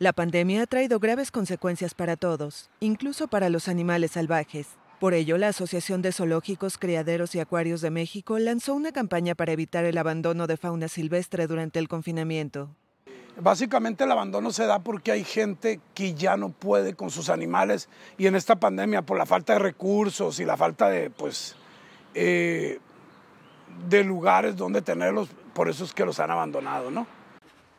La pandemia ha traído graves consecuencias para todos, incluso para los animales salvajes. Por ello, la Asociación de Zoológicos, Criaderos y Acuarios de México lanzó una campaña para evitar el abandono de fauna silvestre durante el confinamiento. Básicamente el abandono se da porque hay gente que ya no puede con sus animales y en esta pandemia por la falta de recursos y la falta de, pues, eh, de lugares donde tenerlos, por eso es que los han abandonado, ¿no?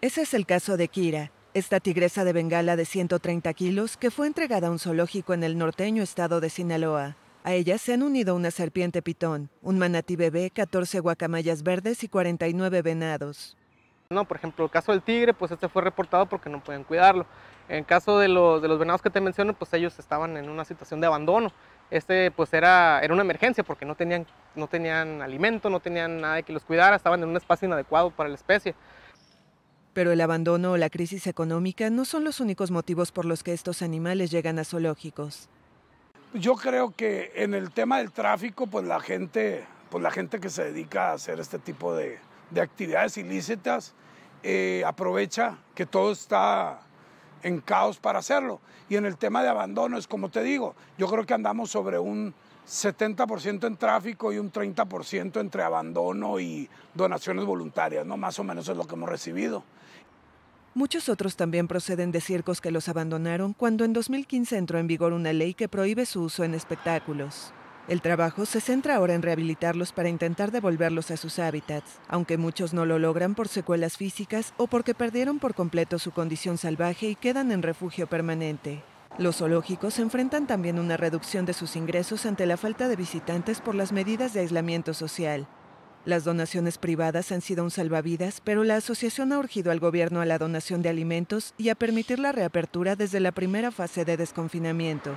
Ese es el caso de Kira, esta tigresa de Bengala de 130 kilos, que fue entregada a un zoológico en el norteño estado de Sinaloa. A ella se han unido una serpiente pitón, un manatí bebé, 14 guacamayas verdes y 49 venados. No, por ejemplo, el caso del tigre, pues este fue reportado porque no pueden cuidarlo. En caso de los, de los venados que te menciono, pues ellos estaban en una situación de abandono. Este pues era, era una emergencia porque no tenían, no tenían alimento, no tenían nada que los cuidara, estaban en un espacio inadecuado para la especie. Pero el abandono o la crisis económica no son los únicos motivos por los que estos animales llegan a zoológicos. Yo creo que en el tema del tráfico, pues la gente, pues la gente que se dedica a hacer este tipo de, actividades ilícitas eh, aprovecha que todo está en caos para hacerlo. Y en el tema de abandono es como te digo, yo creo que andamos sobre un 70% en tráfico y un 30% entre abandono y donaciones voluntarias, ¿no? Más o menos es lo que hemos recibido. Muchos otros también proceden de circos que los abandonaron cuando en 2015 entró en vigor una ley que prohíbe su uso en espectáculos. El trabajo se centra ahora en rehabilitarlos para intentar devolverlos a sus hábitats, aunque muchos no lo logran por secuelas físicas o porque perdieron por completo su condición salvaje y quedan en refugio permanente. Los zoológicos enfrentan también una reducción de sus ingresos ante la falta de visitantes por las medidas de aislamiento social. Las donaciones privadas han sido un salvavidas, pero la asociación ha urgido al gobierno a la donación de alimentos y a permitir la reapertura desde la primera fase de desconfinamiento.